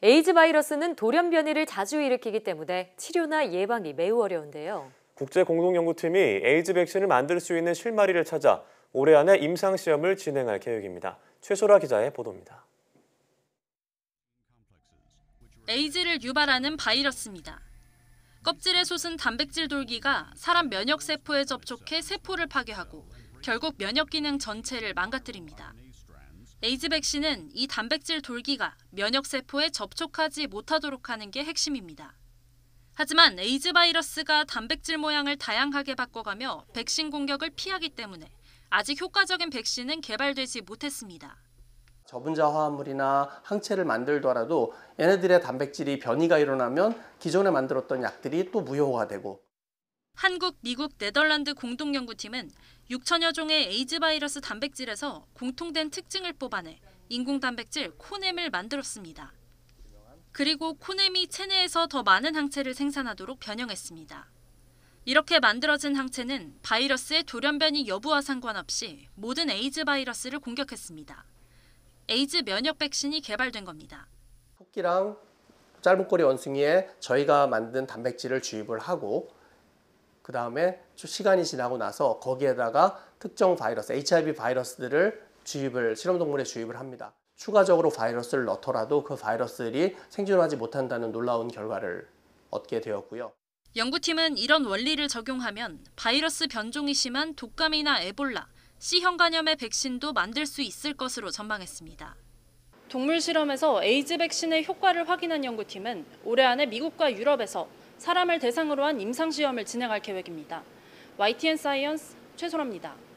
에이즈 바이러스는 돌연 변이를 자주 일으키기 때문에 치료나 예방이 매우 어려운데요. 국제 공동 연구팀이 에이즈 백신을 만들 수 있는 실마리를 찾아 올해 안에 임상 시험을 진행할 계획입니다. 최소라 기자의 보도입니다. 에이즈를 유발하는 바이러스입니다. 껍질에 솟은 단백질 돌기가 사람 면역 세포에 접촉해 세포를 파괴하고 결국 면역 기능 전체를 망가뜨립니다. 에이즈 백신은 이 단백질 돌기가 면역세포에 접촉하지 못하도록 하는 게 핵심입니다. 하지만 에이즈 바이러스가 단백질 모양을 다양하게 바꿔가며 백신 공격을 피하기 때문에 아직 효과적인 백신은 개발되지 못했습니다. 저분자 화합물이나 항체를 만들더라도 얘네들의 단백질이 변이가 일어나면 기존에 만들었던 약들이 또 무효화되고 한국, 미국, 네덜란드 공동연구팀은 6천여 종의 에이즈 바이러스 단백질에서 공통된 특징을 뽑아내 인공단백질 코넴을 만들었습니다. 그리고 코넴이 체내에서 더 많은 항체를 생산하도록 변형했습니다. 이렇게 만들어진 항체는 바이러스의 돌연변이 여부와 상관없이 모든 에이즈 바이러스를 공격했습니다. 에이즈 면역 백신이 개발된 겁니다. 토끼랑 짧은 꼬리 원숭이에 저희가 만든 단백질을 주입을 하고 그 다음에 시간이 지나고 나서 거기에다가 특정 바이러스, HIV 바이러스들을 주입을, 실험동물에 주입을 합니다. 추가적으로 바이러스를 넣더라도 그 바이러스들이 생존하지 못한다는 놀라운 결과를 얻게 되었고요. 연구팀은 이런 원리를 적용하면 바이러스 변종이 심한 독감이나 에볼라, C형 간염의 백신도 만들 수 있을 것으로 전망했습니다. 동물 실험에서 에이즈 백신의 효과를 확인한 연구팀은 올해 안에 미국과 유럽에서 사람을 대상으로 한 임상시험을 진행할 계획입니다. YTN 사이언스 최소라입니다.